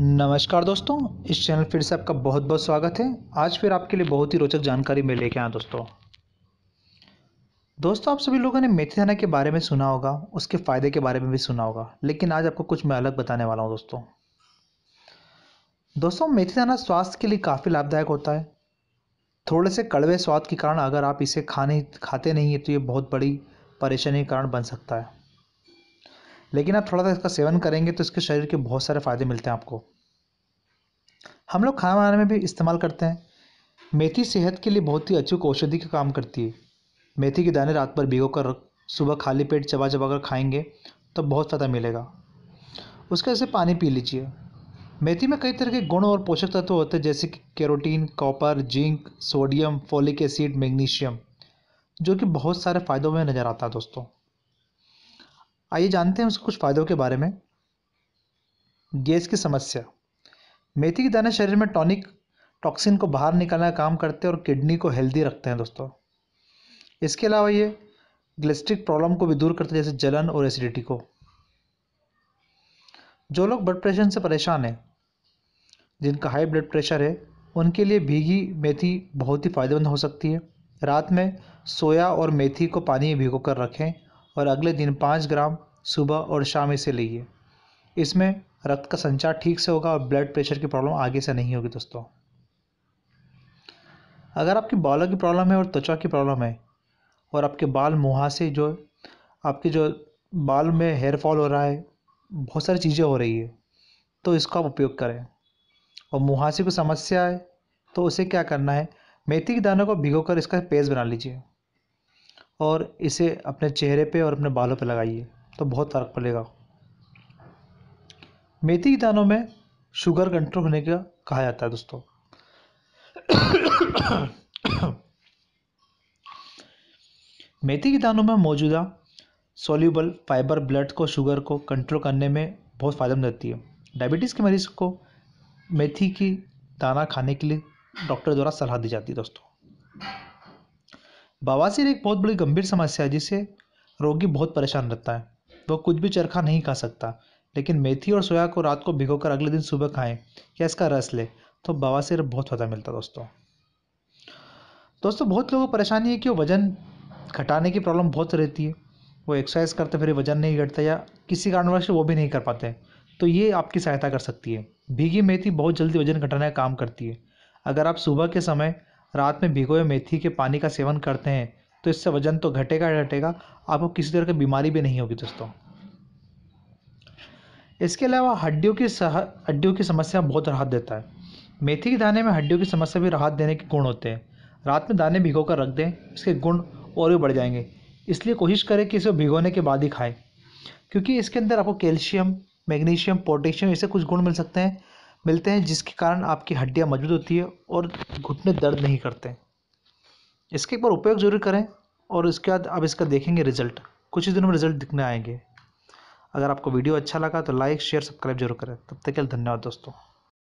नमस्कार दोस्तों इस चैनल फिर से आपका बहुत बहुत स्वागत है आज फिर आपके लिए बहुत ही रोचक जानकारी मैं लेके आया दोस्तों दोस्तों आप सभी लोगों ने मेथी दाना के बारे में सुना होगा उसके फ़ायदे के बारे में भी सुना होगा लेकिन आज आपको कुछ मैं अलग बताने वाला हूँ दोस्तों दोस्तों मेथी दाना स्वास्थ्य के लिए काफ़ी लाभदायक होता है थोड़े से कड़वे स्वाद के कारण अगर आप इसे खाने खाते नहीं है तो ये बहुत बड़ी परेशानी के कारण बन सकता है लेकिन आप थोड़ा सा इसका सेवन करेंगे तो इसके शरीर के बहुत सारे फ़ायदे मिलते हैं आपको हम लोग खाना बनाने में भी इस्तेमाल करते हैं मेथी सेहत के लिए बहुत ही अच्छी औषधि का काम करती है मेथी के दाने रात भर भिगो कर सुबह खाली पेट चबा चबा कर खाएंगे तो बहुत फ़ायदा मिलेगा उसके से पानी पी लीजिए मेथी में कई तरह के गुण और पोषक तत्व होते हैं जैसे कि carotene copper zinc sodium folic acid magnesium जो कि बहुत सारे फ़ायदों में नज़र आता है दोस्तों आइए जानते हैं उसके कुछ फ़ायदों के बारे में गैस की समस्या मेथी के दाने शरीर में टॉनिक टॉक्सिन को बाहर निकालने का काम करते हैं और किडनी को हेल्दी रखते हैं दोस्तों इसके अलावा ये ग्लेस्ट्रिक प्रॉब्लम को भी दूर करते हैं जैसे जलन और एसिडिटी को जो लोग ब्लड प्रेशर से परेशान हैं जिनका हाई ब्लड प्रेशर है उनके लिए भीगी मेथी बहुत ही फ़ायदेमंद हो सकती है रात में सोया और मेथी को पानी में भिगो कर रखें और अगले दिन पाँच ग्राम सुबह और शाम इसे लीजिए इसमें रक्त का संचार ठीक से होगा और ब्लड प्रेशर की प्रॉब्लम आगे से नहीं होगी दोस्तों अगर आपके बालों की प्रॉब्लम है और त्वचा की प्रॉब्लम है और आपके बाल मुहासे जो आपके जो बाल में हेयर फॉल हो रहा है बहुत सारी चीज़ें हो रही है तो इसका आप उपयोग करें और मुहासे को समस्या है तो उसे क्या करना है मेथी के दानों को भिगोकर इसका पेस्ट बना लीजिए और इसे अपने चेहरे पे और अपने बालों पे लगाइए तो बहुत फ़र्क पड़ेगा मेथी के दानों में शुगर कंट्रोल होने का कहा जाता है दोस्तों मेथी के दानों में मौजूदा सोल्यूबल फाइबर ब्लड को शुगर को कंट्रोल करने में बहुत फ़ायदेमंद रहती है डायबिटीज़ के मरीज को मेथी की दाना खाने के लिए डॉक्टर द्वारा सलाह दी जाती है दोस्तों बवासीर एक बहुत बड़ी गंभीर समस्या है जिससे रोगी बहुत परेशान रहता है वह कुछ भी चरखा नहीं खा सकता लेकिन मेथी और सोया को रात को भिगोकर अगले दिन सुबह खाएं या इसका रस ले तो बवासीर बहुत फ़ायदा मिलता दोस्तों दोस्तों बहुत लोगों को परेशानी है कि वो वज़न घटाने की प्रॉब्लम बहुत रहती है वो एक्सरसाइज करते फिर वज़न नहीं घटता या किसी कारणवश वो भी नहीं कर पाते तो ये आपकी सहायता कर सकती है भीगी मेथी बहुत जल्दी वज़न घटाने का काम करती है अगर आप सुबह के समय रात में भिगोए मेथी के पानी का सेवन करते हैं तो इससे वजन तो घटेगा ही घटेगा आपको किसी तरह की बीमारी भी नहीं होगी दोस्तों इसके अलावा हड्डियों की सह हड्डियों की समस्या बहुत राहत देता है मेथी के दाने में हड्डियों की समस्या भी राहत देने के गुण होते हैं रात में दाने भिगो कर रख दें इसके गुण और भी बढ़ जाएंगे इसलिए कोशिश करें कि इसे भिगोने के बाद ही खाएं क्योंकि इसके अंदर आपको कैल्शियम मैग्नीशियम पोटेशियम ऐसे कुछ गुण मिल सकते हैं मिलते हैं जिसके कारण आपकी हड्डियाँ मजबूत होती है और घुटने दर्द नहीं करते इसके एक बार उपयोग ज़रूर करें और इसके बाद आप इसका देखेंगे रिजल्ट कुछ ही दिनों में रिजल्ट दिखने आएंगे अगर आपको वीडियो अच्छा लगा तो लाइक शेयर सब्सक्राइब जरूर करें तब तक के लिए धन्यवाद दोस्तों